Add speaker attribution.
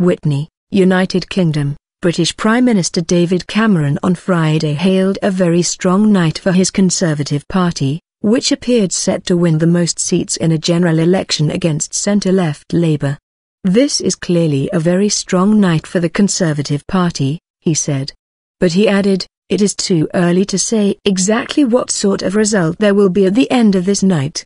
Speaker 1: Whitney, United Kingdom, British Prime Minister David Cameron on Friday hailed a very strong night for his Conservative Party, which appeared set to win the most seats in a general election against centre-left Labour. This is clearly a very strong night for the Conservative Party, he said. But he added, it is too early to say exactly what sort of result there will be at the end of this night.